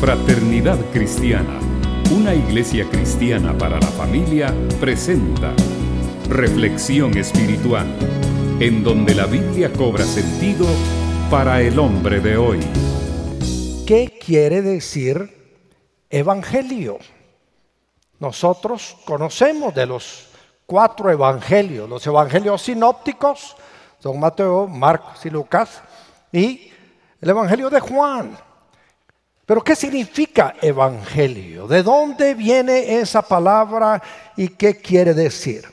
Fraternidad Cristiana, una iglesia cristiana para la familia, presenta Reflexión Espiritual, en donde la Biblia cobra sentido para el hombre de hoy. ¿Qué quiere decir evangelio? Nosotros conocemos de los cuatro evangelios, los evangelios sinópticos, son Mateo, Marcos y Lucas, y el evangelio de Juan. Pero ¿qué significa evangelio? ¿De dónde viene esa palabra y qué quiere decir?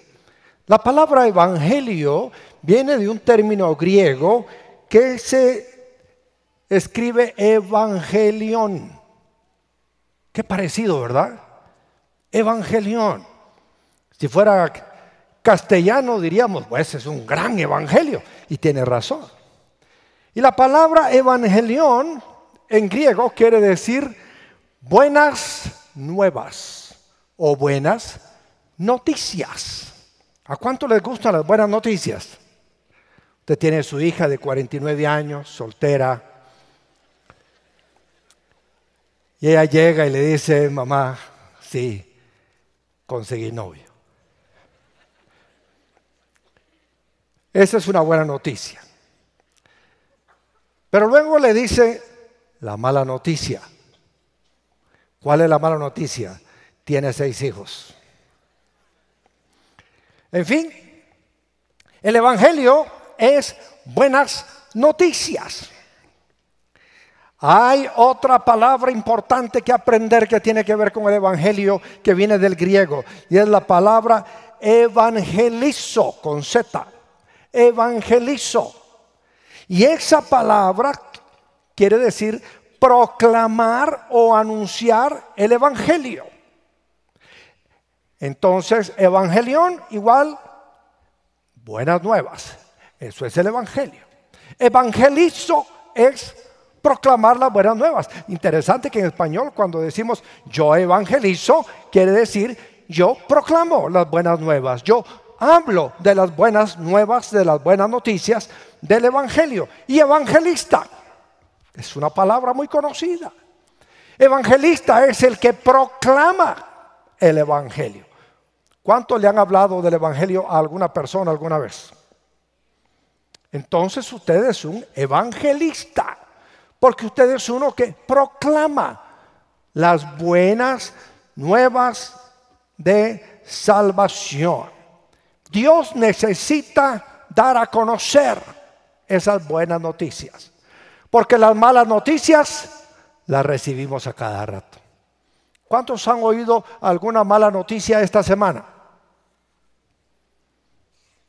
La palabra evangelio viene de un término griego que se escribe evangelión. Qué parecido, ¿verdad? Evangelión. Si fuera castellano diríamos, pues es un gran evangelio. Y tiene razón. Y la palabra evangelión en griego quiere decir buenas nuevas o buenas noticias. ¿A cuánto les gustan las buenas noticias? Usted tiene su hija de 49 años, soltera, y ella llega y le dice, mamá, sí, conseguí novio. Esa es una buena noticia. Pero luego le dice, la mala noticia. ¿Cuál es la mala noticia? Tiene seis hijos. En fin, el Evangelio es buenas noticias. Hay otra palabra importante que aprender que tiene que ver con el Evangelio que viene del griego y es la palabra evangelizo con Z. Evangelizo. Y esa palabra quiere decir proclamar o anunciar el Evangelio. Entonces, evangelión igual buenas nuevas. Eso es el Evangelio. Evangelizo es proclamar las buenas nuevas. Interesante que en español cuando decimos yo evangelizo, quiere decir yo proclamo las buenas nuevas. Yo hablo de las buenas nuevas, de las buenas noticias del Evangelio. Y evangelista es una palabra muy conocida. Evangelista es el que proclama el Evangelio. ¿Cuántos le han hablado del Evangelio a alguna persona alguna vez? Entonces usted es un evangelista, porque usted es uno que proclama las buenas nuevas de salvación. Dios necesita dar a conocer esas buenas noticias. Porque las malas noticias las recibimos a cada rato. ¿Cuántos han oído alguna mala noticia esta semana?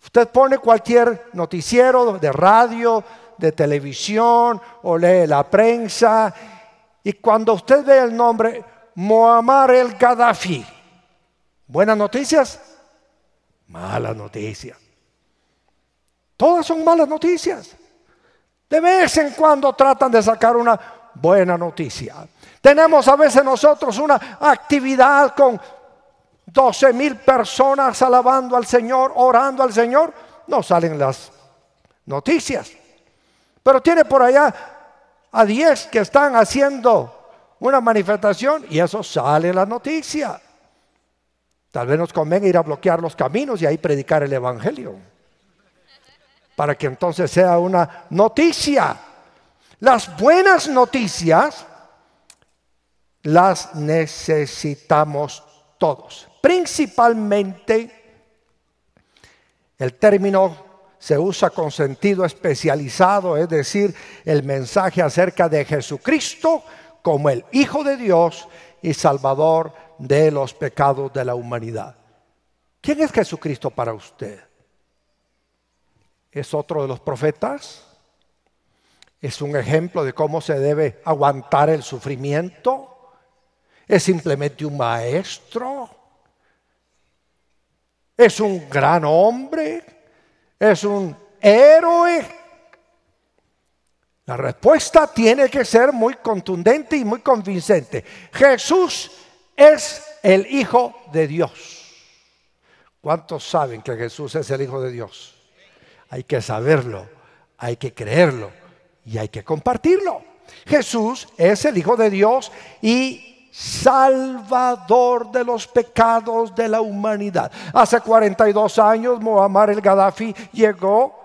Usted pone cualquier noticiero de radio, de televisión o lee la prensa y cuando usted ve el nombre Muammar el Gaddafi, ¿buenas noticias? Malas noticias. Todas son malas noticias. De vez en cuando tratan de sacar una buena noticia. Tenemos a veces nosotros una actividad con 12 mil personas alabando al Señor, orando al Señor. No salen las noticias. Pero tiene por allá a 10 que están haciendo una manifestación y eso sale la noticia. Tal vez nos convenga ir a bloquear los caminos y ahí predicar el Evangelio para que entonces sea una noticia. Las buenas noticias las necesitamos todos. Principalmente el término se usa con sentido especializado, es decir, el mensaje acerca de Jesucristo como el Hijo de Dios y Salvador de los pecados de la humanidad. ¿Quién es Jesucristo para usted? es otro de los profetas, es un ejemplo de cómo se debe aguantar el sufrimiento, es simplemente un maestro, es un gran hombre, es un héroe. La respuesta tiene que ser muy contundente y muy convincente. Jesús es el Hijo de Dios. ¿Cuántos saben que Jesús es el Hijo de Dios? hay que saberlo, hay que creerlo y hay que compartirlo. Jesús es el Hijo de Dios y salvador de los pecados de la humanidad. Hace 42 años Muammar el Gaddafi llegó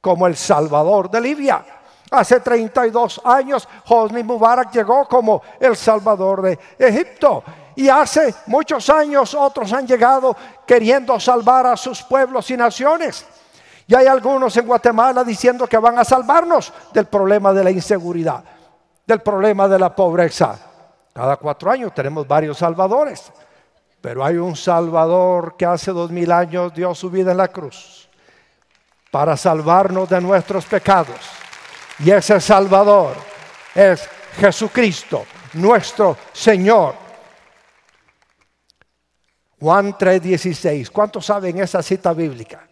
como el salvador de Libia. Hace 32 años Hosni Mubarak llegó como el salvador de Egipto. Y hace muchos años otros han llegado queriendo salvar a sus pueblos y naciones. Y hay algunos en Guatemala diciendo que van a salvarnos del problema de la inseguridad, del problema de la pobreza. Cada cuatro años tenemos varios salvadores, pero hay un salvador que hace dos mil años dio su vida en la cruz para salvarnos de nuestros pecados. Y ese salvador es Jesucristo, nuestro Señor. Juan 3:16. ¿Cuántos saben esa cita bíblica?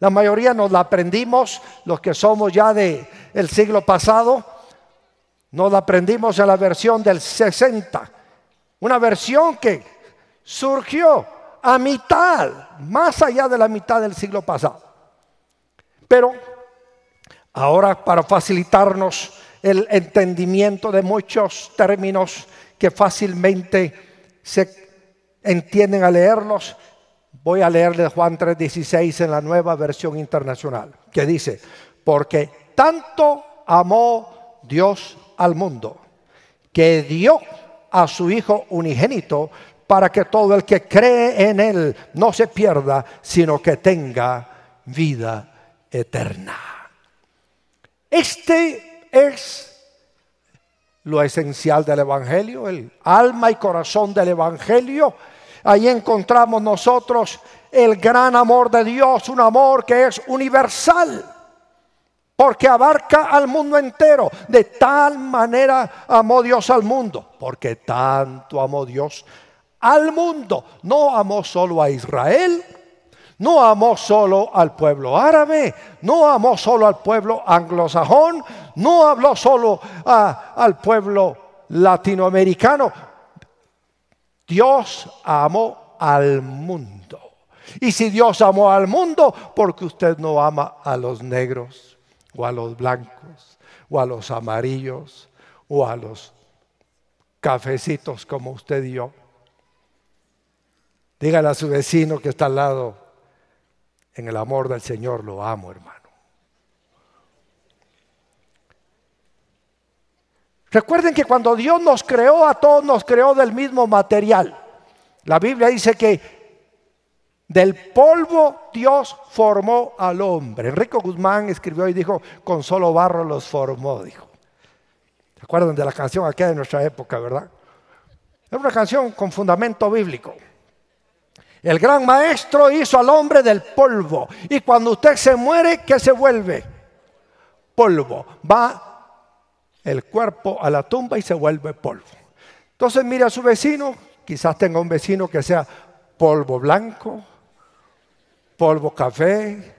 La mayoría nos la aprendimos, los que somos ya del el siglo pasado, nos la aprendimos en la versión del 60, una versión que surgió a mitad, más allá de la mitad del siglo pasado. Pero ahora para facilitarnos el entendimiento de muchos términos que fácilmente se entienden a leerlos, Voy a leerle Juan 3:16 en la nueva versión internacional, que dice, porque tanto amó Dios al mundo, que dio a su Hijo unigénito para que todo el que cree en Él no se pierda, sino que tenga vida eterna. Este es lo esencial del Evangelio, el alma y corazón del Evangelio Ahí encontramos nosotros el gran amor de Dios, un amor que es universal, porque abarca al mundo entero. De tal manera amó Dios al mundo, porque tanto amó Dios al mundo. No amó solo a Israel, no amó solo al pueblo árabe, no amó solo al pueblo anglosajón, no habló solo al pueblo latinoamericano, Dios amó al mundo. Y si Dios amó al mundo, porque usted no ama a los negros, o a los blancos, o a los amarillos, o a los cafecitos como usted dio, yo. Dígale a su vecino que está al lado, en el amor del Señor lo amo, hermano. Recuerden que cuando Dios nos creó, a todos nos creó del mismo material. La Biblia dice que del polvo Dios formó al hombre. Enrico Guzmán escribió y dijo, con solo barro los formó, dijo. ¿Se acuerdan de la canción aquella de nuestra época, verdad? Es una canción con fundamento bíblico. El gran maestro hizo al hombre del polvo. Y cuando usted se muere, ¿qué se vuelve? Polvo. Va el cuerpo a la tumba y se vuelve polvo. Entonces mira a su vecino, quizás tenga un vecino que sea polvo blanco, polvo café,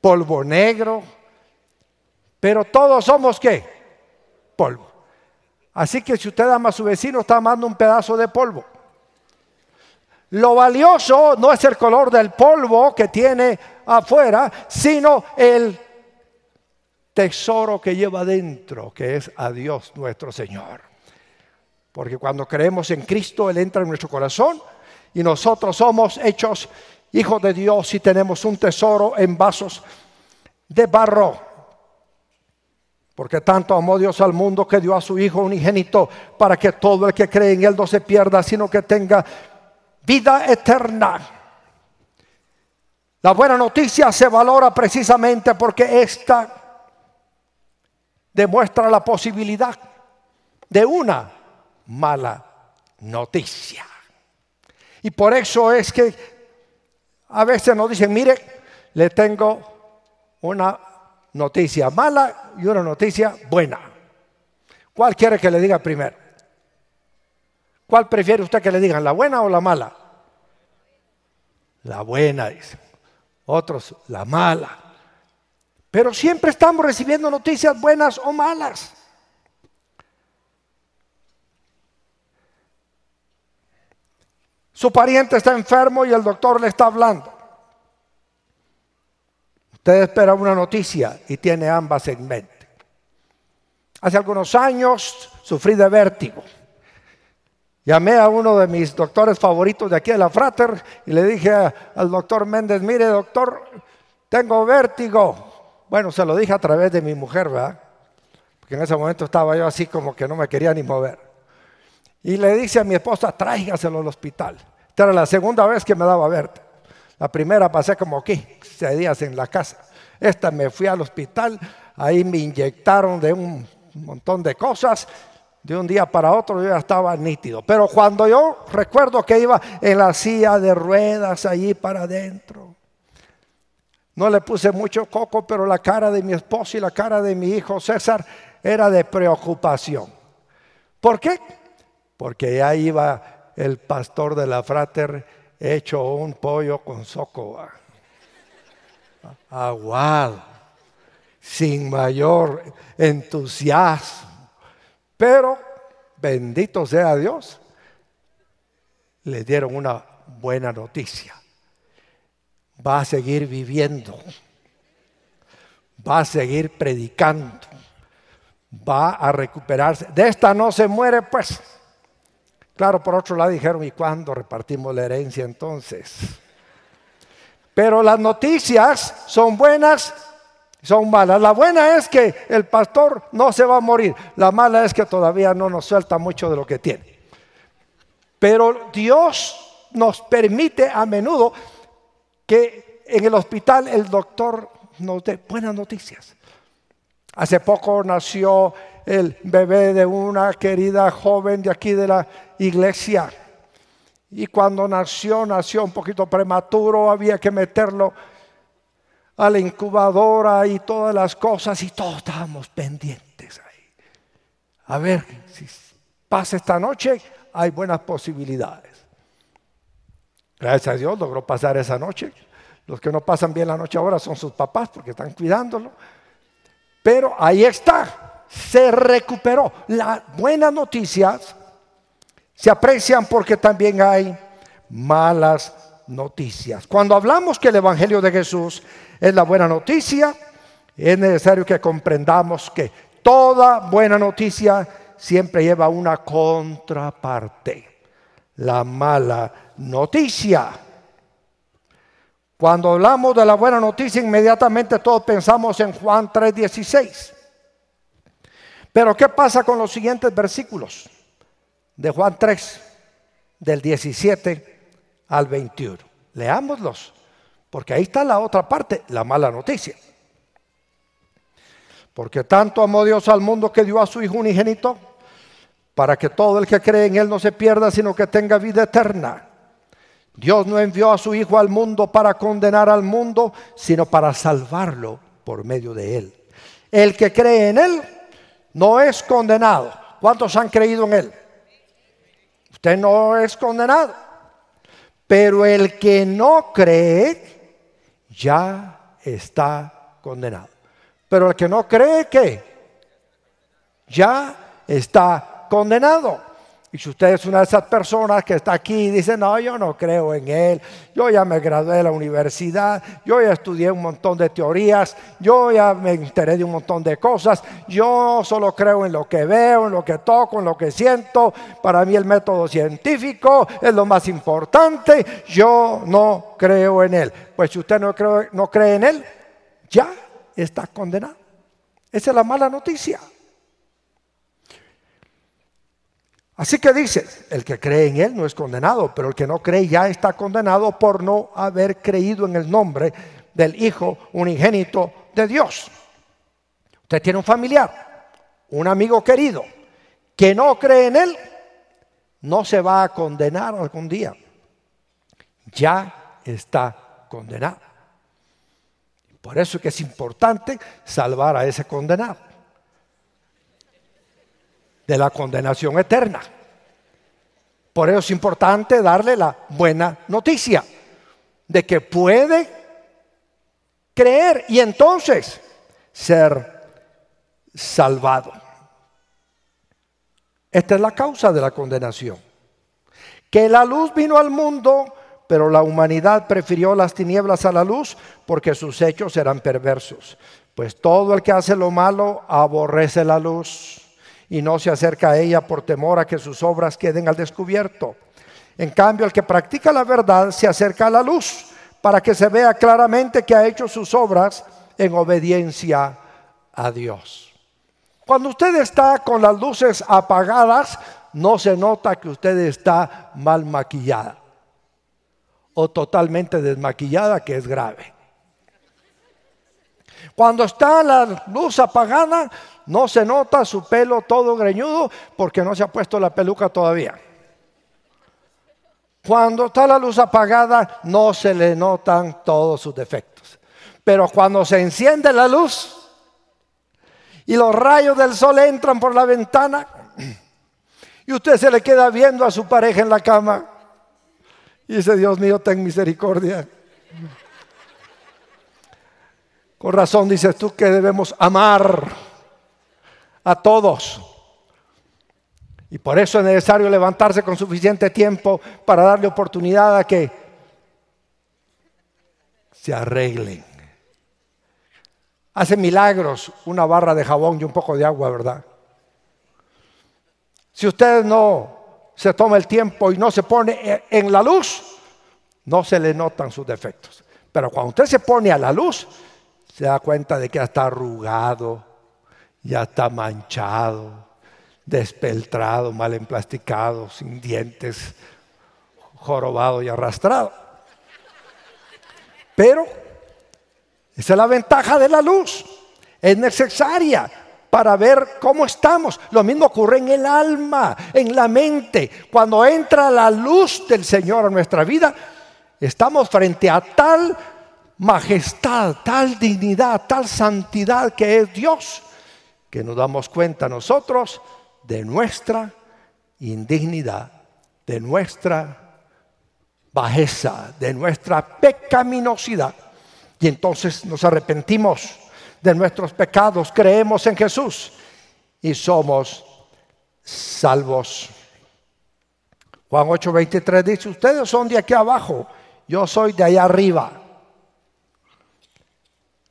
polvo negro, pero todos somos qué? Polvo. Así que si usted ama a su vecino, está amando un pedazo de polvo. Lo valioso no es el color del polvo que tiene afuera, sino el tesoro que lleva dentro, que es a Dios nuestro Señor. Porque cuando creemos en Cristo, Él entra en nuestro corazón y nosotros somos hechos hijos de Dios y tenemos un tesoro en vasos de barro. Porque tanto amó Dios al mundo que dio a su Hijo unigénito para que todo el que cree en Él no se pierda, sino que tenga vida eterna. La buena noticia se valora precisamente porque esta demuestra la posibilidad de una mala noticia. Y por eso es que a veces nos dicen, mire, le tengo una noticia mala y una noticia buena. ¿Cuál quiere que le diga primero? ¿Cuál prefiere usted que le digan, la buena o la mala? La buena, dicen Otros, la mala. Pero siempre estamos recibiendo noticias buenas o malas. Su pariente está enfermo y el doctor le está hablando. Usted espera una noticia y tiene ambas en mente. Hace algunos años sufrí de vértigo. Llamé a uno de mis doctores favoritos de aquí de la Frater y le dije al doctor Méndez, mire doctor, tengo vértigo. Bueno, se lo dije a través de mi mujer, ¿verdad? Porque en ese momento estaba yo así como que no me quería ni mover. Y le dije a mi esposa, tráigaselo al hospital. Esta era la segunda vez que me daba a verte. La primera pasé como aquí, se días en la casa. Esta me fui al hospital, ahí me inyectaron de un montón de cosas. De un día para otro yo ya estaba nítido. Pero cuando yo recuerdo que iba en la silla de ruedas allí para adentro, no le puse mucho coco, pero la cara de mi esposo y la cara de mi hijo César era de preocupación. ¿Por qué? Porque ya iba el pastor de la frater hecho un pollo con socoa. Aguado, sin mayor entusiasmo. Pero, bendito sea Dios, le dieron una buena noticia va a seguir viviendo, va a seguir predicando, va a recuperarse. De esta no se muere, pues. Claro, por otro lado dijeron, ¿y cuándo repartimos la herencia entonces? Pero las noticias son buenas, son malas. La buena es que el pastor no se va a morir. La mala es que todavía no nos suelta mucho de lo que tiene. Pero Dios nos permite a menudo que en el hospital el doctor nos dé buenas noticias. Hace poco nació el bebé de una querida joven de aquí de la iglesia. Y cuando nació, nació un poquito prematuro, había que meterlo a la incubadora y todas las cosas y todos estábamos pendientes ahí. A ver, si pasa esta noche, hay buenas posibilidades. Gracias a Dios logró pasar esa noche. Los que no pasan bien la noche ahora son sus papás porque están cuidándolo. Pero ahí está, se recuperó. Las buenas noticias se aprecian porque también hay malas noticias. Cuando hablamos que el Evangelio de Jesús es la buena noticia, es necesario que comprendamos que toda buena noticia siempre lleva una contraparte la mala noticia. Cuando hablamos de la buena noticia, inmediatamente todos pensamos en Juan 3:16. Pero ¿qué pasa con los siguientes versículos? De Juan 3, del 17 al 21. Leámoslos, porque ahí está la otra parte, la mala noticia. Porque tanto amó Dios al mundo que dio a su Hijo unigénito para que todo el que cree en Él no se pierda, sino que tenga vida eterna. Dios no envió a su Hijo al mundo para condenar al mundo, sino para salvarlo por medio de Él. El que cree en Él no es condenado. ¿Cuántos han creído en Él? Usted no es condenado. Pero el que no cree ya está condenado. Pero el que no cree ¿qué? ya está condenado. Y si usted es una de esas personas que está aquí y dice, no, yo no creo en él, yo ya me gradué de la universidad, yo ya estudié un montón de teorías, yo ya me enteré de un montón de cosas, yo solo creo en lo que veo, en lo que toco, en lo que siento, para mí el método científico es lo más importante, yo no creo en él. Pues si usted no cree, no cree en él, ya está condenado. Esa es la mala noticia. Así que dice, el que cree en Él no es condenado, pero el que no cree ya está condenado por no haber creído en el nombre del Hijo unigénito de Dios. Usted tiene un familiar, un amigo querido, que no cree en Él, no se va a condenar algún día. Ya está condenado. Por eso es que es importante salvar a ese condenado de la condenación eterna. Por eso es importante darle la buena noticia de que puede creer y entonces ser salvado. Esta es la causa de la condenación. Que la luz vino al mundo, pero la humanidad prefirió las tinieblas a la luz porque sus hechos eran perversos. Pues todo el que hace lo malo aborrece la luz y no se acerca a ella por temor a que sus obras queden al descubierto. En cambio, el que practica la verdad se acerca a la luz para que se vea claramente que ha hecho sus obras en obediencia a Dios. Cuando usted está con las luces apagadas, no se nota que usted está mal maquillada o totalmente desmaquillada, que es grave. Cuando está la luz apagada, no se nota su pelo todo greñudo porque no se ha puesto la peluca todavía. Cuando está la luz apagada, no se le notan todos sus defectos. Pero cuando se enciende la luz y los rayos del sol entran por la ventana y usted se le queda viendo a su pareja en la cama y dice, Dios mío, ten misericordia. Con razón dices tú que debemos amar a todos. Y por eso es necesario levantarse con suficiente tiempo para darle oportunidad a que se arreglen. Hace milagros una barra de jabón y un poco de agua, ¿verdad? Si usted no se toma el tiempo y no se pone e, en la luz, no se le notan sus defectos. Pero cuando usted se pone a la luz, se da cuenta de que está arrugado, ya está manchado, despeltrado, mal emplasticado, sin dientes, jorobado y arrastrado. Pero esa es la ventaja de la luz. Es necesaria para ver cómo estamos. Lo mismo ocurre en el alma, en la mente. Cuando entra la luz del Señor a nuestra vida, estamos frente a tal majestad, tal dignidad, tal santidad que es Dios que nos damos cuenta nosotros de nuestra indignidad, de nuestra bajeza, de nuestra pecaminosidad. Y entonces nos arrepentimos de nuestros pecados, creemos en Jesús y somos salvos. Juan 8:23 dice, ustedes son de aquí abajo, yo soy de allá arriba.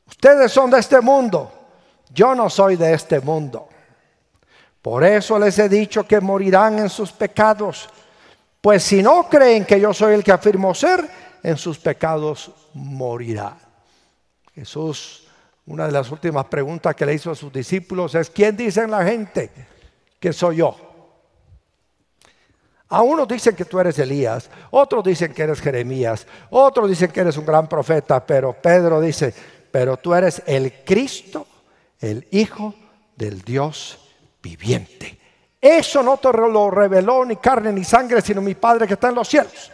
Ustedes son de este mundo, yo no soy de este mundo. Por eso les he dicho que morirán en sus pecados, pues si no creen que yo soy el que afirmo ser, en sus pecados morirá. Jesús, una de las últimas preguntas que le hizo a sus discípulos es, ¿quién dicen la gente que soy yo? A unos dicen que tú eres Elías, otros dicen que eres Jeremías, otros dicen que eres un gran profeta, pero Pedro dice, pero tú eres el Cristo, el Hijo del Dios viviente. Eso no te lo reveló ni carne ni sangre, sino mi Padre que está en los cielos.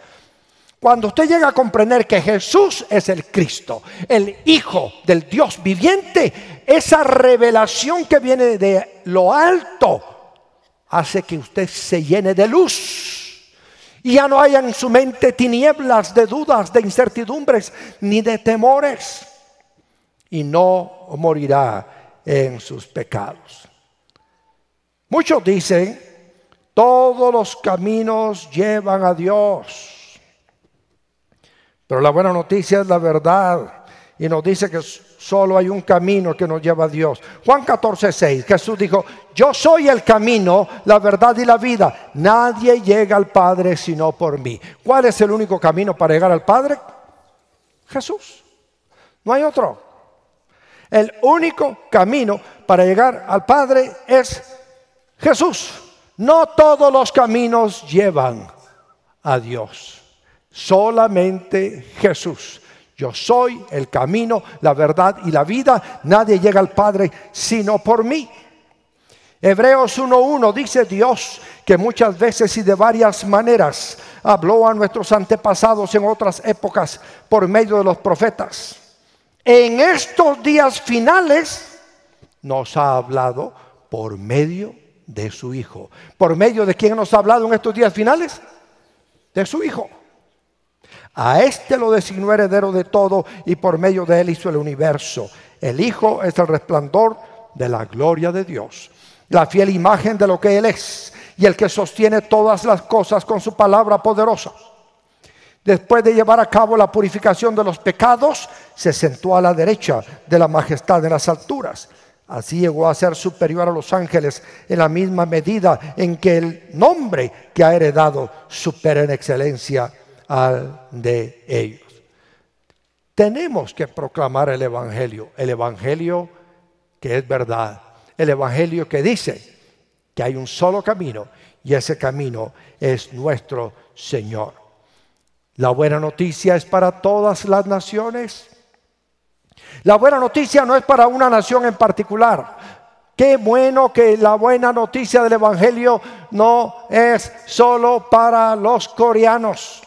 Cuando usted llega a comprender que Jesús es el Cristo, el Hijo del Dios viviente, esa revelación que viene de lo alto hace que usted se llene de luz. Y ya no haya en su mente tinieblas de dudas, de incertidumbres, ni de temores. Y no morirá en sus pecados. Muchos dicen, todos los caminos llevan a Dios. Pero la buena noticia es la verdad y nos dice que solo hay un camino que nos lleva a Dios. Juan 14, 6, Jesús dijo, yo soy el camino, la verdad y la vida. Nadie llega al Padre sino por mí. ¿Cuál es el único camino para llegar al Padre? Jesús. No hay otro. El único camino para llegar al Padre es Jesús. No todos los caminos llevan a Dios, solamente Jesús. Yo soy el camino, la verdad y la vida. Nadie llega al Padre sino por mí. Hebreos 1.1 dice Dios que muchas veces y de varias maneras habló a nuestros antepasados en otras épocas por medio de los profetas en estos días finales nos ha hablado por medio de su Hijo. ¿Por medio de quién nos ha hablado en estos días finales? De su Hijo. A este lo designó heredero de todo y por medio de él hizo el universo. El Hijo es el resplandor de la gloria de Dios, la fiel imagen de lo que Él es y el que sostiene todas las cosas con su palabra poderosa. Después de llevar a cabo la purificación de los pecados, se sentó a la derecha de la majestad en las alturas. Así llegó a ser superior a los ángeles en la misma medida en que el nombre que ha heredado supera en excelencia al de ellos. Tenemos que proclamar el Evangelio, el Evangelio que es verdad, el Evangelio que dice que hay un solo camino y ese camino es nuestro Señor. La buena noticia es para todas las naciones. La buena noticia no es para una nación en particular. Qué bueno que la buena noticia del Evangelio no es solo para los coreanos.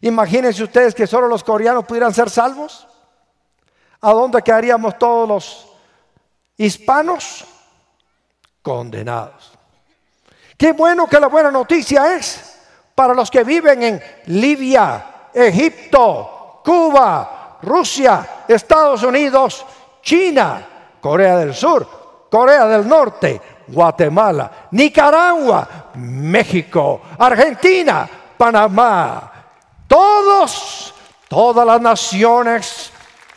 Imagínense ustedes que solo los coreanos pudieran ser salvos. ¿A dónde quedaríamos todos los hispanos? Condenados. Qué bueno que la buena noticia es para los que viven en Libia, Egipto, Cuba, Rusia, Estados Unidos, China, Corea del Sur, Corea del Norte, Guatemala, Nicaragua, México, Argentina, Panamá. Todos, todas las naciones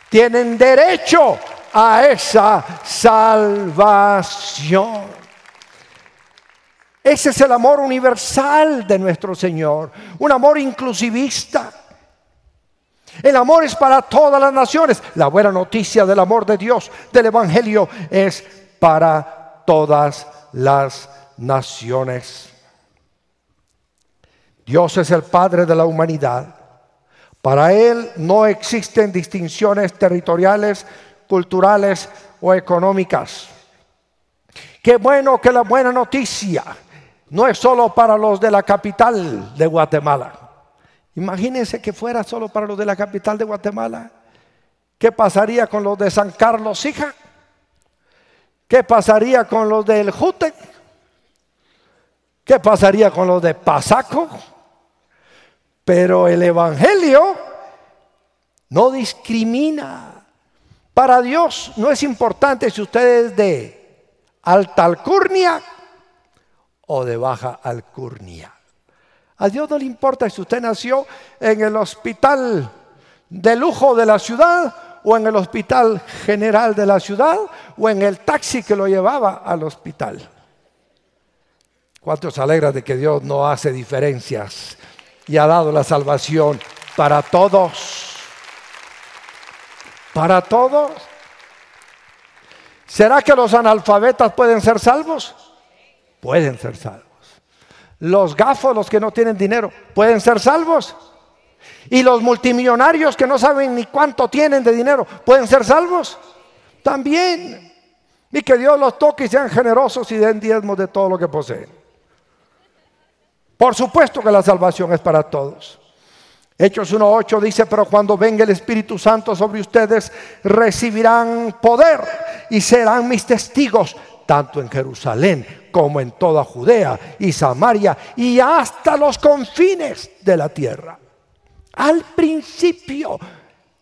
tienen derecho a esa salvación. Ese es el amor universal de nuestro Señor, un amor inclusivista. El amor es para todas las naciones. La buena noticia del amor de Dios, del Evangelio, es para todas las naciones. Dios es el Padre de la humanidad. Para Él no existen distinciones territoriales, culturales o económicas. Qué bueno que la buena noticia no es solo para los de la capital de Guatemala. Imagínense que fuera solo para los de la capital de Guatemala. ¿Qué pasaría con los de San Carlos, hija? ¿Qué pasaría con los del Jute? ¿Qué pasaría con los de Pasaco? Pero el Evangelio no discrimina. Para Dios no es importante si usted es de Altalcurnia o de baja alcurnia. A Dios no le importa si usted nació en el hospital de lujo de la ciudad o en el hospital general de la ciudad o en el taxi que lo llevaba al hospital. ¿Cuántos alegra de que Dios no hace diferencias y ha dado la salvación para todos? Para todos. ¿Será que los analfabetas pueden ser salvos? pueden ser salvos. Los gafos, los que no tienen dinero, pueden ser salvos. Y los multimillonarios que no saben ni cuánto tienen de dinero, pueden ser salvos. También. Y que Dios los toque y sean generosos y den diezmos de todo lo que poseen. Por supuesto que la salvación es para todos. Hechos 1.8 dice, pero cuando venga el Espíritu Santo sobre ustedes, recibirán poder y serán mis testigos, tanto en Jerusalén como en toda Judea y Samaria y hasta los confines de la tierra. Al principio,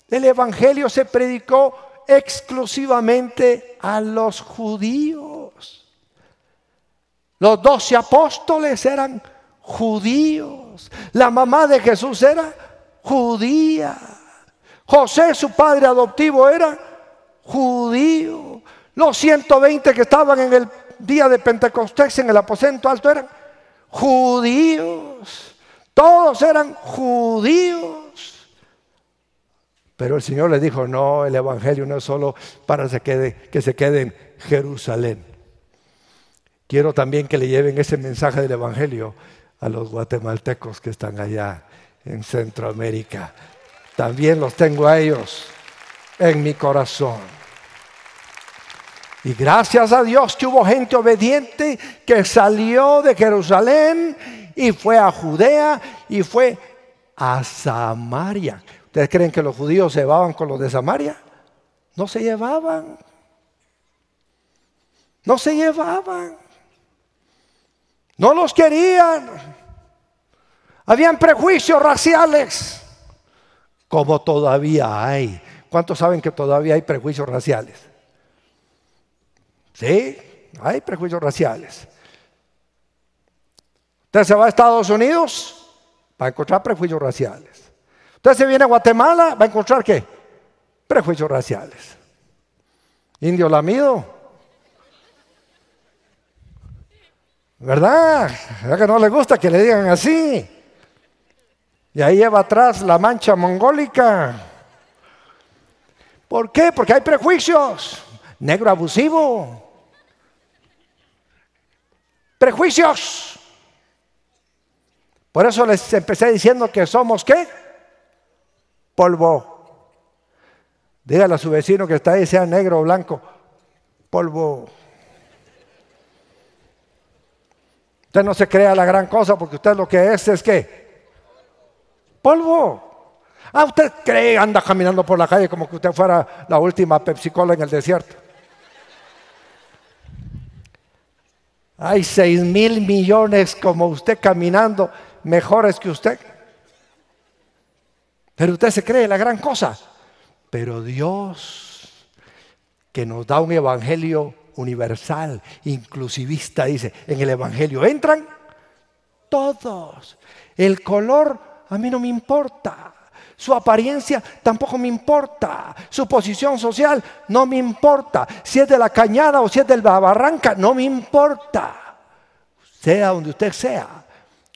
el Evangelio se predicó exclusivamente a los judíos. Los doce apóstoles eran judíos. La mamá de Jesús era judía. José, su padre adoptivo, era judío. Los 120 que estaban en el día de Pentecostés en el aposento alto eran judíos. Todos eran judíos. Pero el Señor le dijo, no, el Evangelio no es solo para que se quede, que se quede en Jerusalén. Quiero también que le lleven ese mensaje del Evangelio a los guatemaltecos que están allá en Centroamérica. También los tengo a ellos en mi corazón. Y gracias a Dios que hubo gente obediente que salió de Jerusalén y fue a Judea y fue a Samaria. ¿Ustedes creen que los judíos se llevaban con los de Samaria? No se llevaban. No se llevaban. No los querían. Habían prejuicios raciales, como todavía hay. ¿Cuántos saben que todavía hay prejuicios raciales? Sí, hay prejuicios raciales. Usted se va a Estados Unidos, para encontrar prejuicios raciales. Usted se viene a Guatemala, va a encontrar qué? Prejuicios raciales. Indio lamido. ¿Verdad? ¿Verdad que no le gusta que le digan así? Y ahí lleva atrás la mancha mongólica. ¿Por qué? Porque hay prejuicios. Negro abusivo, Prejuicios. Por eso les empecé diciendo que somos qué? Polvo. Dígale a su vecino que está ahí, sea negro o blanco. Polvo. Usted no se crea la gran cosa porque usted lo que es es qué? Polvo. Ah, usted cree, anda caminando por la calle como que usted fuera la última Pepsi Cola en el desierto. Hay seis mil millones como usted caminando, mejores que usted. Pero usted se cree la gran cosa. Pero Dios, que nos da un evangelio universal, inclusivista, dice, en el evangelio entran todos. El color a mí no me importa. Su apariencia tampoco me importa. Su posición social no me importa. Si es de la cañada o si es de la barranca, no me importa. Sea donde usted sea.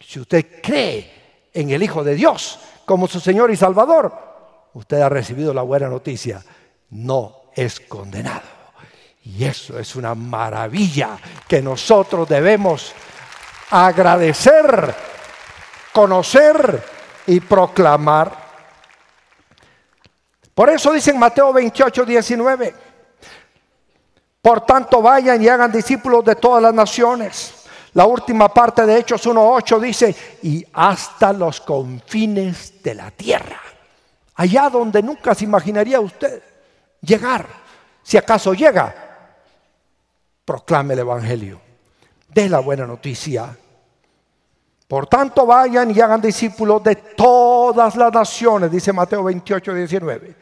Si usted cree en el Hijo de Dios como su Señor y Salvador, usted ha recibido la buena noticia. No es condenado. Y eso es una maravilla que nosotros debemos agradecer, conocer y proclamar por eso dice en Mateo 28, 19, por tanto vayan y hagan discípulos de todas las naciones. La última parte de Hechos 1.8 dice, y hasta los confines de la tierra, allá donde nunca se imaginaría usted llegar, si acaso llega, proclame el Evangelio, dé la buena noticia. Por tanto, vayan y hagan discípulos de todos todas las naciones, dice Mateo 28, 19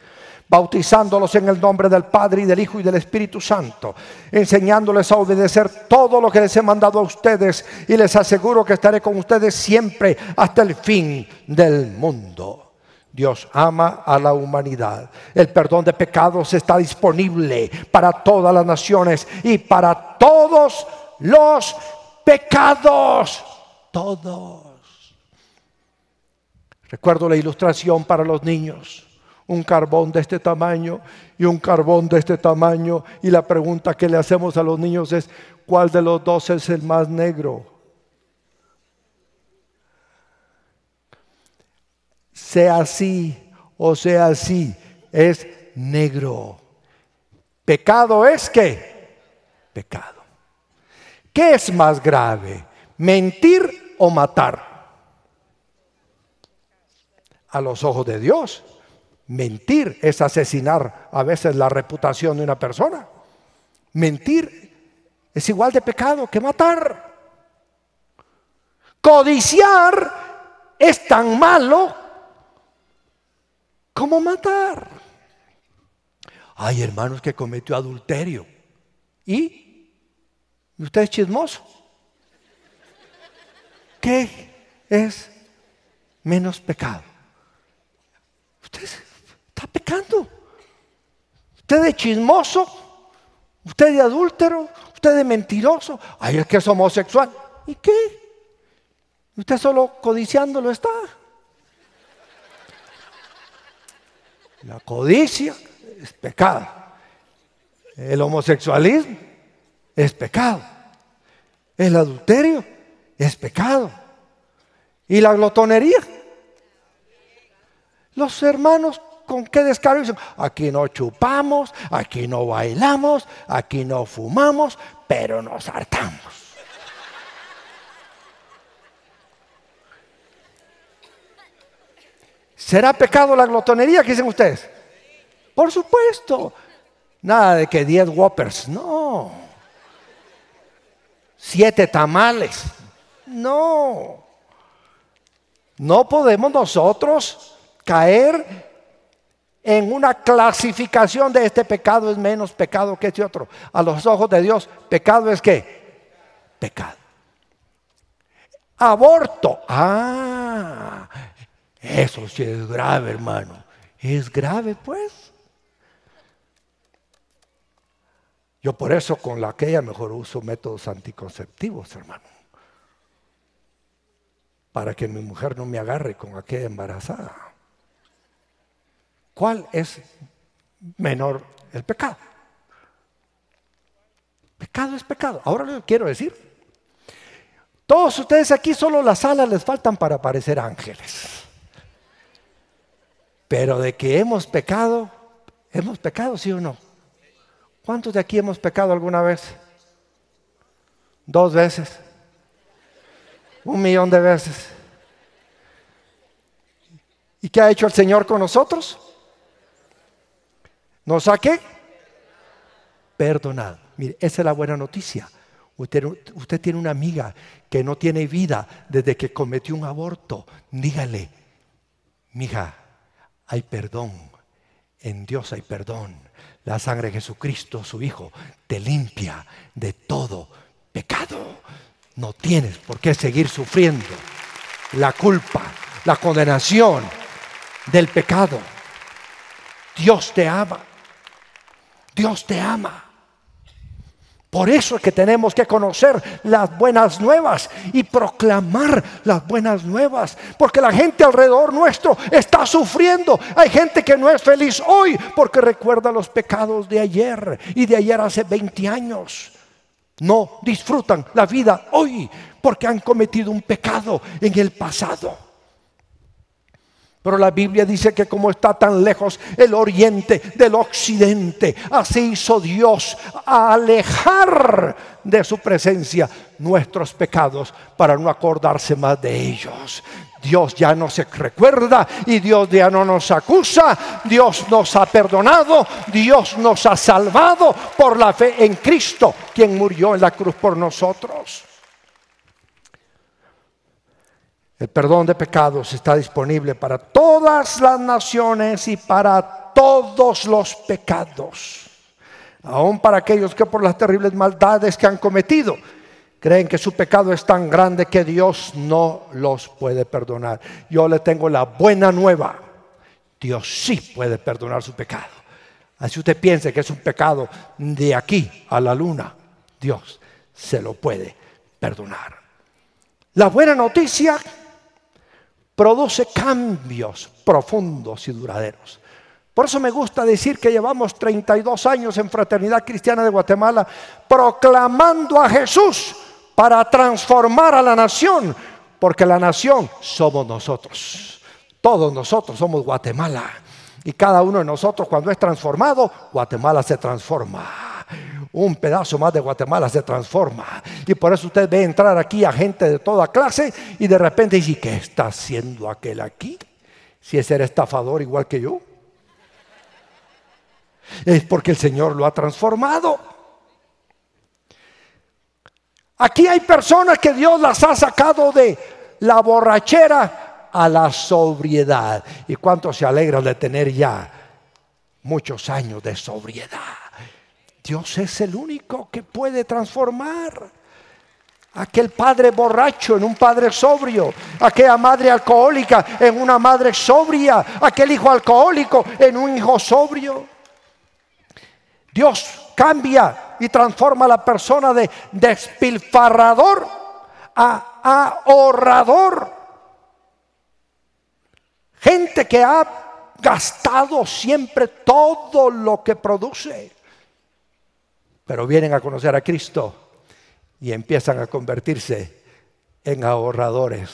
bautizándolos en el nombre del Padre y del Hijo y del Espíritu Santo, enseñándoles a obedecer todo lo que les he mandado a ustedes y les aseguro que estaré con ustedes siempre hasta el fin del mundo. Dios ama a la humanidad. El perdón de pecados está disponible para todas las naciones y para todos los pecados. Todos. Recuerdo la ilustración para los niños. Un carbón de este tamaño y un carbón de este tamaño. Y la pregunta que le hacemos a los niños es, ¿cuál de los dos es el más negro? Sea así o sea así, es negro. Pecado es que pecado. ¿Qué es más grave? ¿Mentir o matar? a los ojos de Dios. Mentir es asesinar a veces la reputación de una persona. Mentir es igual de pecado que matar. Codiciar es tan malo como matar. Hay hermanos que cometió adulterio. ¿Y? ¿Usted es chismoso? ¿Qué es menos pecado? Usted está pecando. Usted es chismoso, usted es adúltero, usted es mentiroso. Ay, es que es homosexual. ¿Y qué? Usted solo codiciándolo está. La codicia es pecado. El homosexualismo es pecado. El adulterio es pecado. Y la glotonería los hermanos con qué descaro dicen, aquí no chupamos, aquí no bailamos, aquí no fumamos, pero nos hartamos. ¿Será pecado la glotonería? que dicen ustedes? Por supuesto. Nada de que 10 whoppers, no. Siete tamales, no. No podemos nosotros caer en una clasificación de este pecado es menos pecado que este otro. A los ojos de Dios, pecado es qué? Pecado. Aborto. Ah, eso sí es grave, hermano. Es grave, pues. Yo por eso con la aquella mejor uso métodos anticonceptivos, hermano. Para que mi mujer no me agarre con aquella embarazada. ¿Cuál es menor el pecado? Pecado es pecado. Ahora lo quiero decir. Todos ustedes aquí solo las alas les faltan para parecer ángeles. Pero de que hemos pecado, hemos pecado, sí o no. ¿Cuántos de aquí hemos pecado alguna vez? Dos veces. Un millón de veces. ¿Y qué ha hecho el Señor con nosotros? ¿Nos saqué qué? Perdonado. Mire, esa es la buena noticia. Usted, usted, tiene una amiga que no tiene vida desde que cometió un aborto. Dígale, mija, hay perdón. En Dios hay perdón. La sangre de Jesucristo, su Hijo, te limpia de todo pecado. No tienes por qué seguir sufriendo la culpa, la condenación del pecado. Dios te ama. Dios te ama. Por eso es que tenemos que conocer las buenas nuevas y proclamar las buenas nuevas. Porque la gente alrededor nuestro está sufriendo. Hay gente que no es feliz hoy porque recuerda los pecados de ayer y de ayer hace 20 años. No disfrutan la vida hoy porque han cometido un pecado en el pasado. Pero la Biblia dice que como está tan lejos el oriente del occidente, así hizo Dios alejar de su presencia nuestros pecados para no acordarse más de ellos. Dios ya no se recuerda y Dios ya no nos acusa. Dios nos ha perdonado, Dios nos ha salvado por la fe en Cristo, quien murió en la cruz por nosotros. El perdón de pecados está disponible para todas las naciones y para todos los pecados, Aún para aquellos que por las terribles maldades que han cometido creen que su pecado es tan grande que Dios no los puede perdonar. Yo le tengo la buena nueva. Dios sí puede perdonar su pecado. Así usted piense que es un pecado de aquí a la luna, Dios se lo puede perdonar. La buena noticia produce cambios profundos y duraderos. Por eso me gusta decir que llevamos 32 años en Fraternidad Cristiana de Guatemala proclamando a Jesús para transformar a la nación, porque la nación somos nosotros. Todos nosotros somos Guatemala. Y cada uno de nosotros cuando es transformado, Guatemala se transforma un pedazo más de Guatemala se transforma. Y por eso usted ve entrar aquí a gente de toda clase y de repente dice, ¿qué está haciendo aquel aquí? Si es era estafador igual que yo. Es porque el Señor lo ha transformado. Aquí hay personas que Dios las ha sacado de la borrachera a la sobriedad. ¿Y cuántos se alegran de tener ya muchos años de sobriedad? Dios es el único que puede transformar aquel padre borracho en un padre sobrio, aquella madre alcohólica en una madre sobria, aquel hijo alcohólico en un hijo sobrio. Dios cambia y transforma a la persona de despilfarrador a ahorrador. Gente que ha gastado siempre todo lo que produce pero vienen a conocer a Cristo y empiezan a convertirse en ahorradores.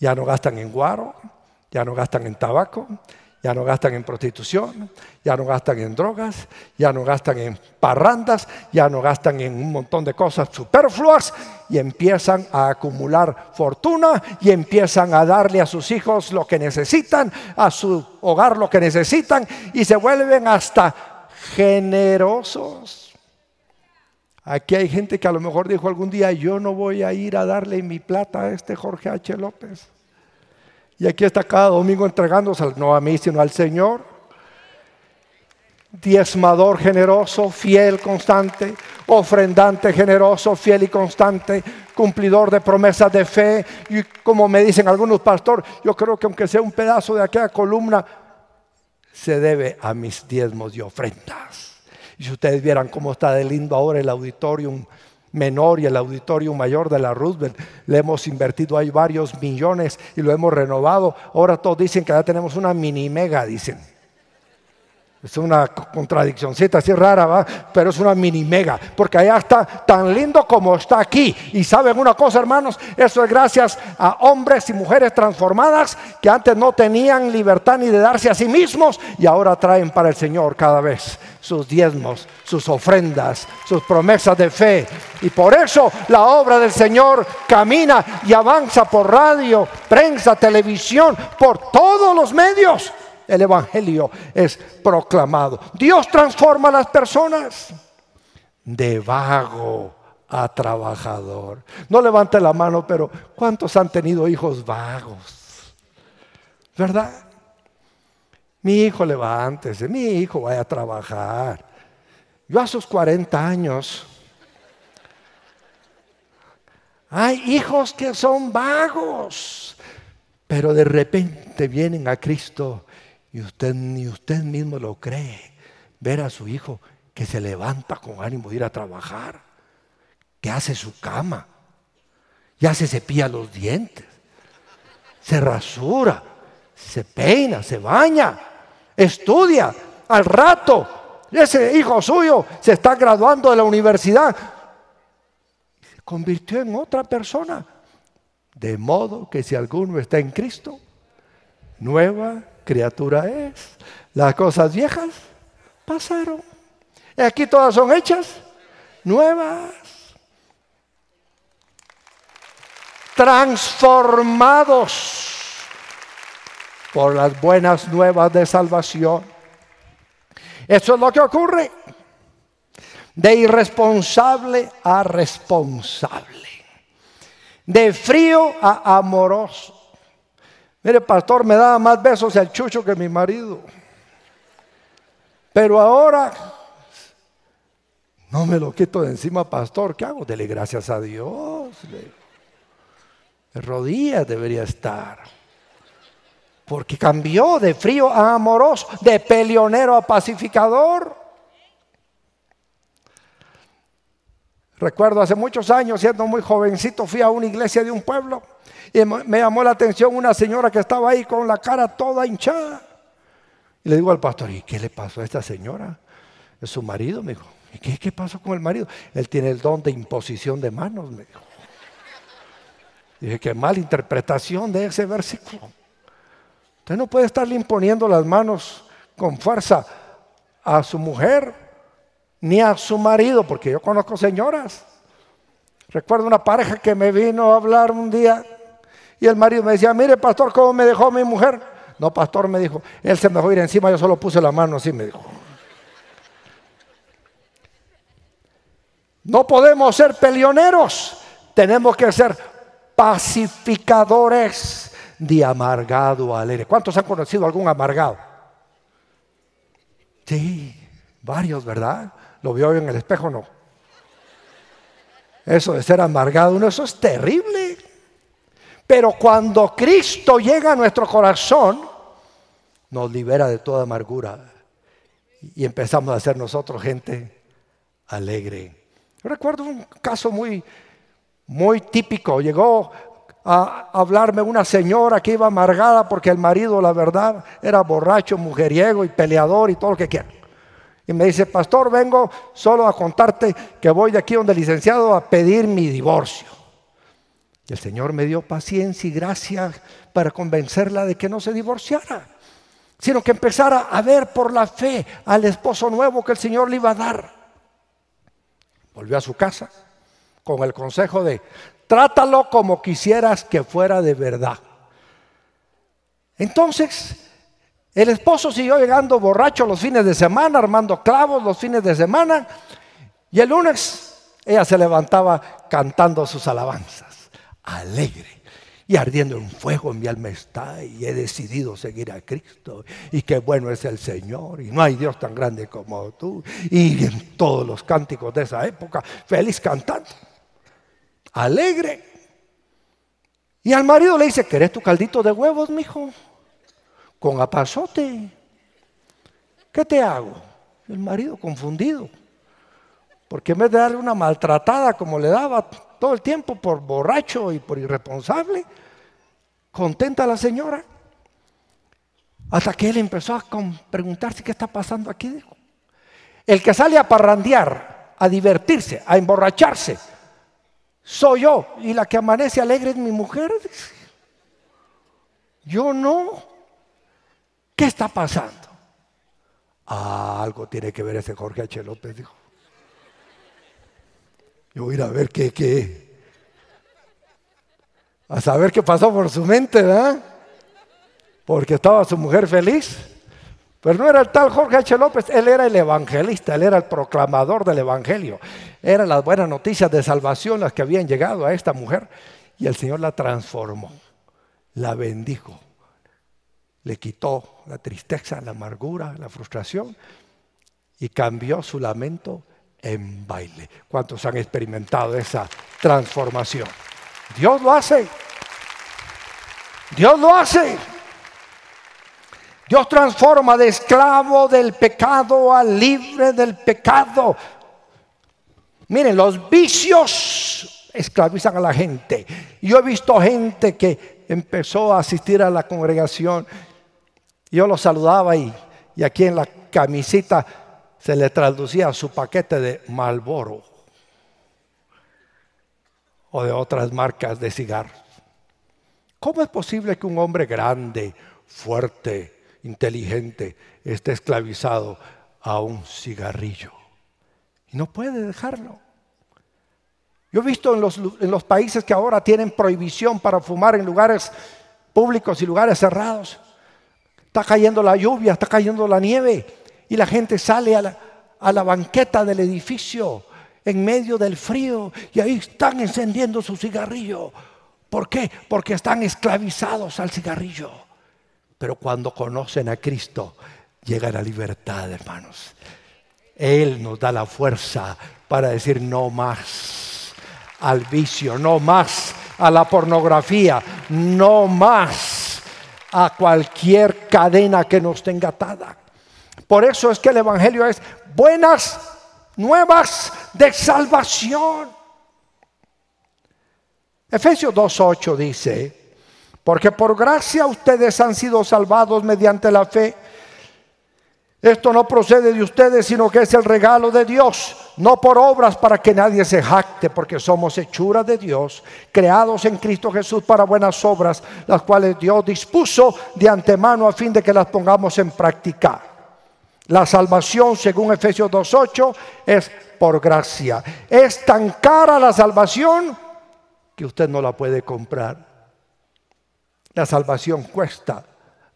Ya no gastan en guaro, ya no gastan en tabaco, ya no gastan en prostitución, ya no gastan en drogas, ya no gastan en parrandas, ya no gastan en un montón de cosas superfluas y empiezan a acumular fortuna y empiezan a darle a sus hijos lo que necesitan, a su hogar lo que necesitan y se vuelven hasta generosos. Aquí hay gente que a lo mejor dijo algún día, yo no voy a ir a darle mi plata a este Jorge H. López. Y aquí está cada domingo entregándose, no a mí, sino al Señor. Diezmador generoso, fiel, constante, ofrendante generoso, fiel y constante, cumplidor de promesas de fe. Y como me dicen algunos, pastores yo creo que aunque sea un pedazo de aquella columna, se debe a mis diezmos y ofrendas. Y si ustedes vieran cómo está de lindo ahora el auditorium menor y el auditorium mayor de la Roosevelt, le hemos invertido ahí varios millones y lo hemos renovado. Ahora todos dicen que ya tenemos una mini mega, dicen. Es una contradiccióncita así rara, ¿va? Pero es una mini mega, porque allá está tan lindo como está aquí. Y saben una cosa, hermanos, eso es gracias a hombres y mujeres transformadas que antes no tenían libertad ni de darse a sí mismos y ahora traen para el Señor cada vez sus diezmos, sus ofrendas, sus promesas de fe. Y por eso la obra del Señor camina y avanza por radio, prensa, televisión, por todos los medios el Evangelio es proclamado. Dios transforma a las personas de vago a trabajador. No levante la mano, pero ¿cuántos han tenido hijos vagos? ¿Verdad? Mi hijo levántese, mi hijo vaya a trabajar. Yo a sus 40 años. Hay hijos que son vagos, pero de repente vienen a Cristo y usted ni usted mismo lo cree. Ver a su hijo que se levanta con ánimo de ir a trabajar, que hace su cama, ya se cepilla los dientes, se rasura, se peina, se baña, estudia. Al rato, ese hijo suyo se está graduando de la universidad. Se convirtió en otra persona. De modo que si alguno está en Cristo, nueva criatura es. Las cosas viejas pasaron. Y aquí todas son hechas nuevas. Transformados por las buenas nuevas de salvación. Eso es lo que ocurre. De irresponsable a responsable. De frío a amoroso Mire, pastor, me daba más besos al chucho que mi marido. Pero ahora no me lo quito de encima, pastor. ¿Qué hago? Dele gracias a Dios. De rodillas debería estar. Porque cambió de frío a amoroso, de peleonero a pacificador. Recuerdo hace muchos años, siendo muy jovencito, fui a una iglesia de un pueblo y me llamó la atención una señora que estaba ahí con la cara toda hinchada. Y le digo al pastor, ¿y qué le pasó a esta señora? Es su marido, me dijo. ¿Y qué, pasó con el marido? Él tiene el don de imposición de manos, me dijo. Dije, qué mala interpretación de ese versículo. Usted no puede estarle imponiendo las manos con fuerza a su mujer ni a su marido, porque yo conozco señoras. Recuerdo una pareja que me vino a hablar un día y el marido me decía, mire pastor, ¿cómo me dejó mi mujer? No, pastor, me dijo, él se me dejó ir encima, yo solo puse la mano así, me dijo. No podemos ser peleoneros, tenemos que ser pacificadores de amargado alegre. ¿Cuántos han conocido algún amargado? Sí, varios, ¿verdad? ¿Lo vio en el espejo no? Eso de ser amargado, uno, eso es terrible. Pero cuando Cristo llega a nuestro corazón, nos libera de toda amargura y empezamos a ser nosotros gente alegre. recuerdo un caso muy, muy típico. Llegó a hablarme una señora que iba amargada porque el marido, la verdad, era borracho, mujeriego y peleador y todo lo que quiera. Y me dice, pastor, vengo solo a contarte que voy de aquí donde licenciado a pedir mi divorcio. El Señor me dio paciencia y gracia para convencerla de que no se divorciara, sino que empezara a ver por la fe al esposo nuevo que el Señor le iba a dar. Volvió a su casa con el consejo de, trátalo como quisieras que fuera de verdad. Entonces, el esposo siguió llegando borracho los fines de semana, armando clavos los fines de semana, y el lunes ella se levantaba cantando sus alabanzas alegre y ardiendo en fuego en mi alma está y he decidido seguir a Cristo y qué bueno es el Señor y no hay Dios tan grande como tú y en todos los cánticos de esa época feliz cantante alegre y al marido le dice ¿querés tu caldito de huevos mijo? con apazote ¿qué te hago? el marido confundido porque en vez de darle una maltratada como le daba todo el tiempo por borracho y por irresponsable. Contenta la señora. Hasta que él empezó a preguntarse qué está pasando aquí. Dijo. El que sale a parrandear, a divertirse, a emborracharse, soy yo. Y la que amanece alegre es mi mujer. Yo no. ¿Qué está pasando? Ah, algo tiene que ver ese Jorge H. López, dijo. Yo voy a ir a ver qué, qué. A saber qué pasó por su mente, ¿verdad? Porque estaba su mujer feliz. Pero no era el tal Jorge H. López, él era el evangelista, él era el proclamador del evangelio. Eran las buenas noticias de salvación las que habían llegado a esta mujer. Y el Señor la transformó, la bendijo, le quitó la tristeza, la amargura, la frustración y cambió su lamento en baile. ¿Cuántos han experimentado esa transformación? Dios lo hace. Dios lo hace. Dios transforma de esclavo del pecado a libre del pecado. Miren, los vicios esclavizan a la gente. Yo he visto gente que empezó a asistir a la congregación. Yo los saludaba y, y aquí en la camisita se le traducía su paquete de Malboro o de otras marcas de cigarros. ¿Cómo es posible que un hombre grande, fuerte, inteligente esté esclavizado a un cigarrillo? Y no puede dejarlo. Yo he visto en los países que ahora tienen prohibición para fumar en lugares públicos y lugares cerrados. Está cayendo la lluvia, está cayendo la nieve y la gente sale a la, banqueta del edificio en medio del frío y ahí están encendiendo su cigarrillo. ¿Por qué? Porque están esclavizados al cigarrillo. Pero cuando conocen a Cristo, llega la libertad, hermanos. Él nos da la fuerza para decir no más al vicio, no más a la pornografía, no más a cualquier cadena que nos tenga atada. Por eso es que el Evangelio es buenas nuevas de salvación. Efesios 2.8 dice, porque por gracia ustedes han sido salvados mediante la fe. Esto no procede de ustedes, sino que es el regalo de Dios, no por obras para que nadie se jacte, porque somos hechuras de Dios, creados en Cristo Jesús para buenas obras, las cuales Dios dispuso de antemano a fin de que las pongamos en práctica. La salvación, según Efesios 2.8, es por gracia. Es tan cara la salvación que usted no la puede comprar. La salvación cuesta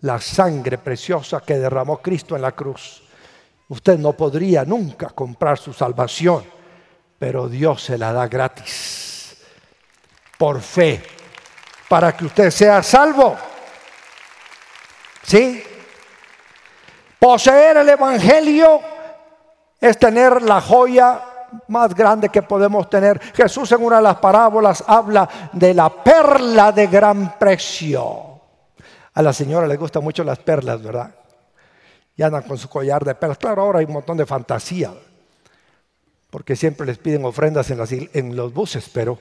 la sangre preciosa que derramó Cristo en la cruz. Usted no podría nunca comprar su salvación, pero Dios se la da gratis, por fe, para que usted sea salvo. ¿Sí? Poseer el Evangelio es tener la joya más grande que podemos tener. Jesús en una de las parábolas habla de la perla de gran precio. A la señora le gustan mucho las perlas, ¿verdad? Y andan con su collar de perlas. Claro, ahora hay un montón de fantasía, porque siempre les piden ofrendas en, en los buses, pero,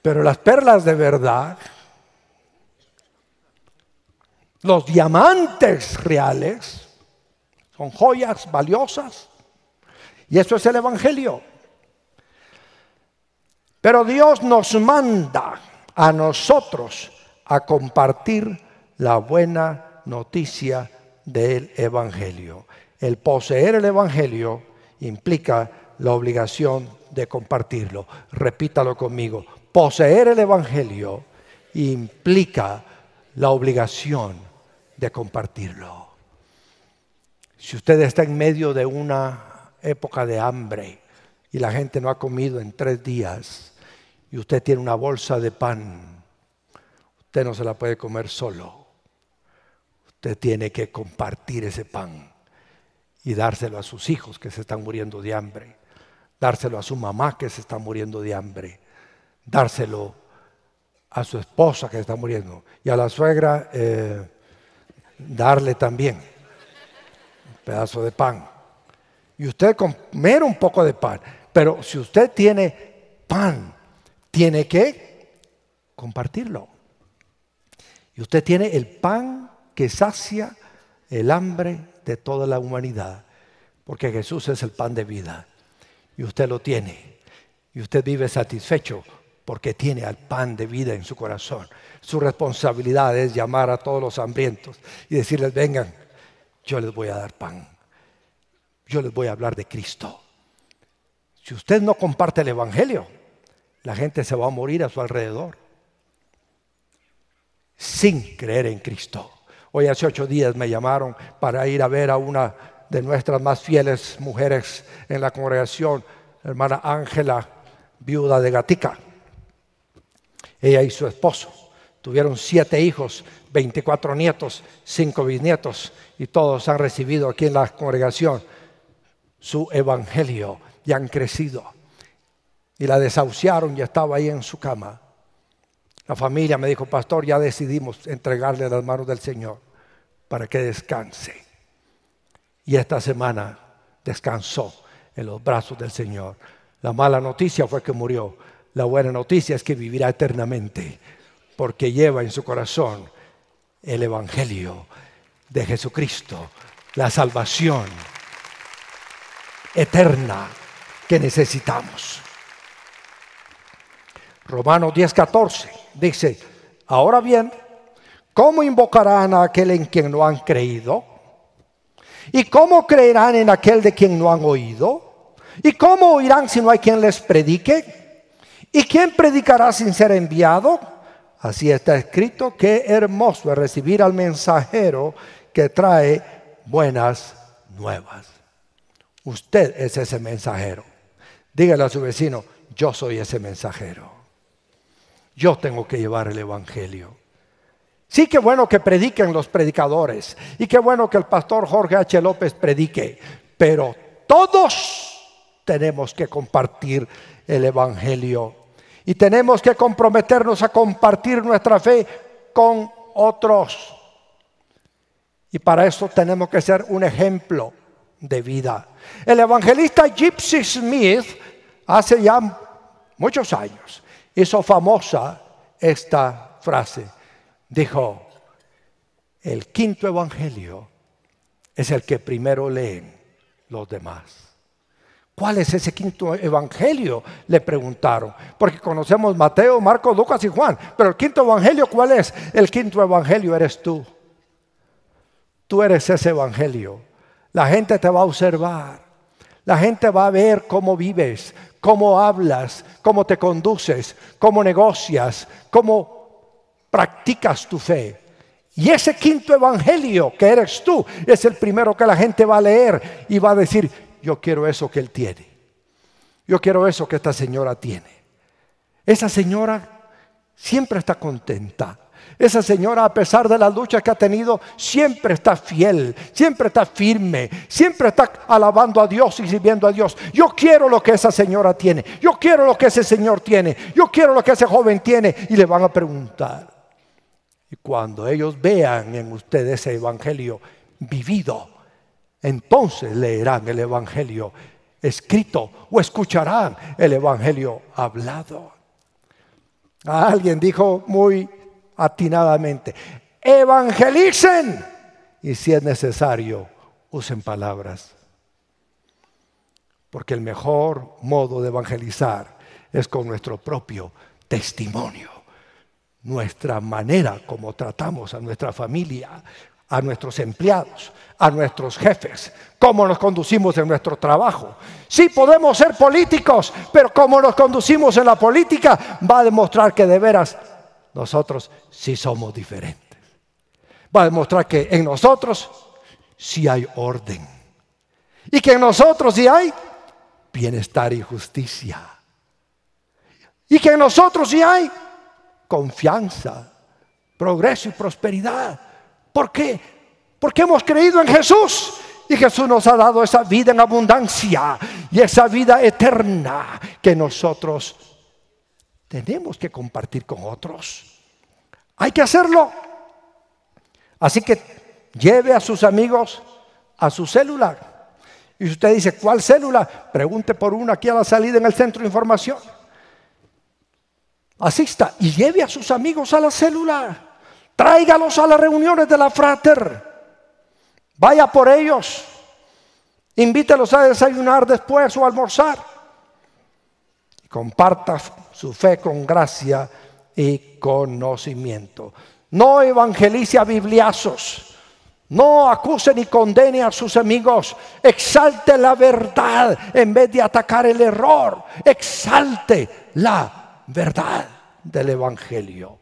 pero las perlas de verdad los diamantes reales son joyas valiosas. Y eso es el Evangelio. Pero Dios nos manda a nosotros a compartir la buena noticia del Evangelio. El poseer el Evangelio implica la obligación de compartirlo. Repítalo conmigo. Poseer el Evangelio implica la obligación de compartirlo. Si usted está en medio de una época de hambre y la gente no ha comido en tres días y usted tiene una bolsa de pan, usted no se la puede comer solo. Usted tiene que compartir ese pan y dárselo a sus hijos que se están muriendo de hambre, dárselo a su mamá que se está muriendo de hambre, dárselo a su esposa que está muriendo y a la suegra. Eh, darle también un pedazo de pan. Y usted comer un poco de pan. Pero si usted tiene pan, tiene que compartirlo. Y usted tiene el pan que sacia el hambre de toda la humanidad. Porque Jesús es el pan de vida. Y usted lo tiene. Y usted vive satisfecho porque tiene al pan de vida en su corazón. Su responsabilidad es llamar a todos los hambrientos y decirles, vengan, yo les voy a dar pan, yo les voy a hablar de Cristo. Si usted no comparte el Evangelio, la gente se va a morir a su alrededor sin creer en Cristo. Hoy hace ocho días me llamaron para ir a ver a una de nuestras más fieles mujeres en la congregación, hermana Ángela, viuda de Gatica ella y su esposo. Tuvieron siete hijos, 24 nietos, cinco bisnietos y todos han recibido aquí en la congregación su evangelio y han crecido. Y la desahuciaron y estaba ahí en su cama. La familia me dijo, pastor, ya decidimos entregarle las manos del Señor para que descanse. Y esta semana descansó en los brazos del Señor. La mala noticia fue que murió, la buena noticia es que vivirá eternamente porque lleva en su corazón el Evangelio de Jesucristo, la salvación eterna que necesitamos. Romanos 10:14 dice, ahora bien, ¿cómo invocarán a aquel en quien no han creído? ¿Y cómo creerán en aquel de quien no han oído? ¿Y cómo oirán si no hay quien les predique? ¿Y quién predicará sin ser enviado? Así está escrito, qué hermoso es recibir al mensajero que trae buenas nuevas. Usted es ese mensajero. Dígale a su vecino, yo soy ese mensajero. Yo tengo que llevar el Evangelio. Sí, qué bueno que prediquen los predicadores y qué bueno que el pastor Jorge H. López predique, pero todos tenemos que compartir el Evangelio y tenemos que comprometernos a compartir nuestra fe con otros. Y para eso tenemos que ser un ejemplo de vida. El evangelista Gypsy Smith hace ya muchos años hizo famosa esta frase. Dijo, el quinto evangelio es el que primero leen los demás. ¿Cuál es ese quinto evangelio? Le preguntaron. Porque conocemos Mateo, Marcos, Lucas y Juan. Pero el quinto evangelio, ¿cuál es? El quinto evangelio eres tú. Tú eres ese evangelio. La gente te va a observar. La gente va a ver cómo vives, cómo hablas, cómo te conduces, cómo negocias, cómo practicas tu fe. Y ese quinto evangelio que eres tú es el primero que la gente va a leer y va a decir, yo quiero eso que él tiene. Yo quiero eso que esta señora tiene. Esa señora siempre está contenta. Esa señora, a pesar de las luchas que ha tenido, siempre está fiel, siempre está firme, siempre está alabando a Dios y sirviendo a Dios. Yo quiero lo que esa señora tiene, yo quiero lo que ese señor tiene, yo quiero lo que ese joven tiene. Y le van a preguntar. Y cuando ellos vean en usted ese evangelio vivido, entonces leerán el Evangelio escrito o escucharán el Evangelio hablado. alguien dijo muy atinadamente, evangelicen y si es necesario, usen palabras. Porque el mejor modo de evangelizar es con nuestro propio testimonio, nuestra manera como tratamos a nuestra familia, a nuestros empleados, a nuestros jefes, cómo nos conducimos en nuestro trabajo. Sí podemos ser políticos, pero cómo nos conducimos en la política va a demostrar que de veras nosotros sí somos diferentes. Va a demostrar que en nosotros sí hay orden y que en nosotros sí hay bienestar y justicia. Y que en nosotros sí hay confianza, progreso y prosperidad. ¿Por qué? Porque hemos creído en Jesús. Y Jesús nos ha dado esa vida en abundancia y esa vida eterna que nosotros tenemos que compartir con otros. Hay que hacerlo. Así que lleve a sus amigos a su célula. Y si usted dice, ¿cuál célula? Pregunte por una aquí a la salida en el centro de información. Asista y lleve a sus amigos a la célula. Tráigalos a las reuniones de la frater. Vaya por ellos. Invítelos a desayunar después o a almorzar. Comparta su fe con gracia y conocimiento. No evangelice a bibliazos. No acuse ni condene a sus amigos. Exalte la verdad en vez de atacar el error. Exalte la verdad del Evangelio.